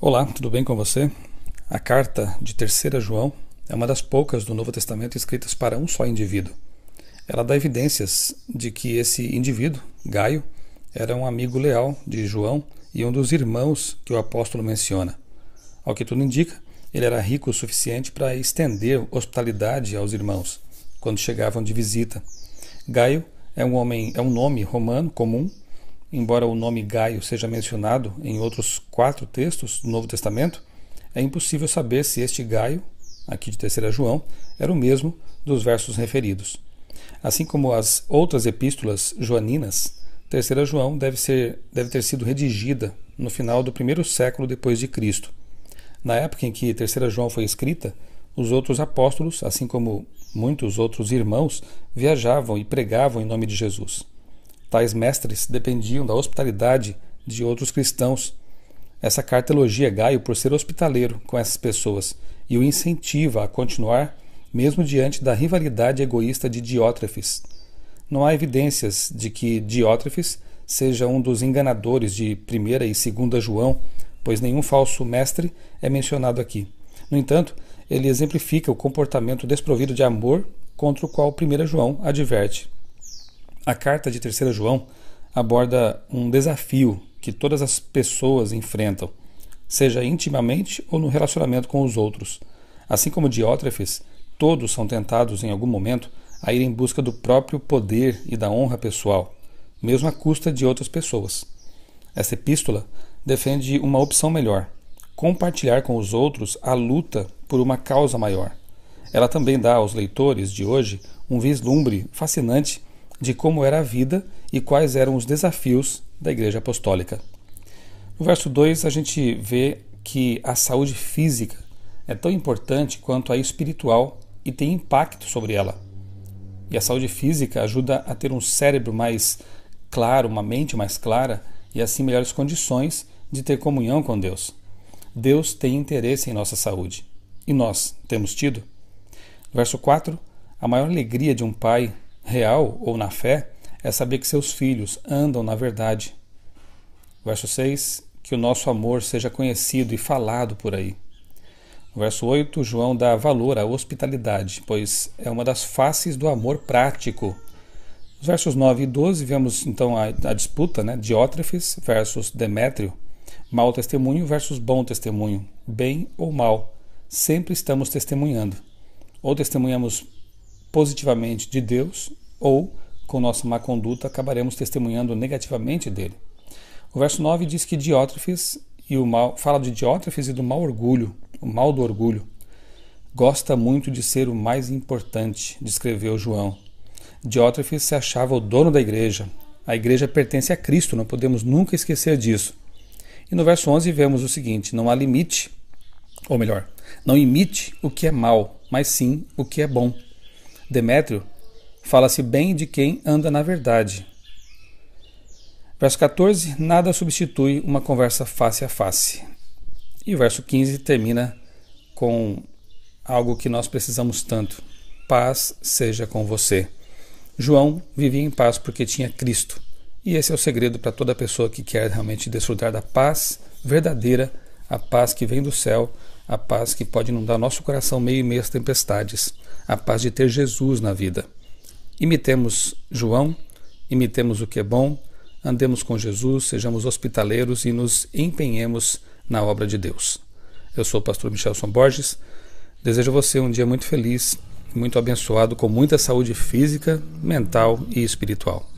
Olá, tudo bem com você? A carta de 3 João é uma das poucas do Novo Testamento escritas para um só indivíduo. Ela dá evidências de que esse indivíduo, Gaio, era um amigo leal de João e um dos irmãos que o apóstolo menciona. Ao que tudo indica, ele era rico o suficiente para estender hospitalidade aos irmãos quando chegavam de visita. Gaio é um homem, é um nome romano comum embora o nome Gaio seja mencionado em outros quatro textos do Novo Testamento, é impossível saber se este Gaio, aqui de 3 João, era o mesmo dos versos referidos. Assim como as outras epístolas joaninas, 3 João deve, ser, deve ter sido redigida no final do primeiro século depois de Cristo. Na época em que 3 João foi escrita, os outros apóstolos, assim como muitos outros irmãos, viajavam e pregavam em nome de Jesus. Tais mestres dependiam da hospitalidade de outros cristãos. Essa carta elogia Gaio por ser hospitaleiro com essas pessoas e o incentiva a continuar, mesmo diante da rivalidade egoísta de Diótrefes. Não há evidências de que Diótrefes seja um dos enganadores de 1 e 2 João, pois nenhum falso mestre é mencionado aqui. No entanto, ele exemplifica o comportamento desprovido de amor contra o qual 1 João adverte. A carta de 3 João aborda um desafio que todas as pessoas enfrentam, seja intimamente ou no relacionamento com os outros. Assim como Diótrefes, todos são tentados em algum momento a ir em busca do próprio poder e da honra pessoal, mesmo à custa de outras pessoas. Essa epístola defende uma opção melhor: compartilhar com os outros a luta por uma causa maior. Ela também dá aos leitores de hoje um vislumbre fascinante de como era a vida e quais eram os desafios da Igreja Apostólica. No verso 2, a gente vê que a saúde física é tão importante quanto a espiritual e tem impacto sobre ela. E a saúde física ajuda a ter um cérebro mais claro, uma mente mais clara e assim melhores condições de ter comunhão com Deus. Deus tem interesse em nossa saúde e nós temos tido. Verso 4: A maior alegria de um pai real ou na fé é saber que seus filhos andam na verdade. Verso 6: Que o nosso amor seja conhecido e falado por aí. verso 8, João dá valor à hospitalidade, pois é uma das faces do amor prático. versos 9 e 12, vemos então a, a disputa né, Diótrefes versus Demétrio, mal testemunho versus bom testemunho, bem ou mal, sempre estamos testemunhando. Ou testemunhamos positivamente de Deus ou, com nossa má conduta, acabaremos testemunhando negativamente dele. O verso 9 diz que Diótrefes e o mal, fala de Diótrefes e do mau orgulho, o mal do orgulho. Gosta muito de ser o mais importante, descreveu João. Diótrefes se achava o dono da igreja. A igreja pertence a Cristo, não podemos nunca esquecer disso. E no verso 11 vemos o seguinte: não há limite, ou melhor, não imite o que é mal, mas sim o que é bom. Demétrio, fala-se bem de quem anda na verdade. Verso 14: Nada substitui uma conversa face a face. E o verso 15 termina com algo que nós precisamos tanto: paz seja com você. João vivia em paz porque tinha Cristo. E esse é o segredo para toda pessoa que quer realmente desfrutar da paz verdadeira, a paz que vem do céu, a paz que pode inundar nosso coração meio e meio às tempestades, a paz de ter Jesus na vida. Imitemos João, imitemos o que é bom, andemos com Jesus, sejamos hospitaleiros e nos empenhemos na obra de Deus. Eu sou o pastor Michelson Borges, desejo a você um dia muito feliz, muito abençoado, com muita saúde física, mental e espiritual.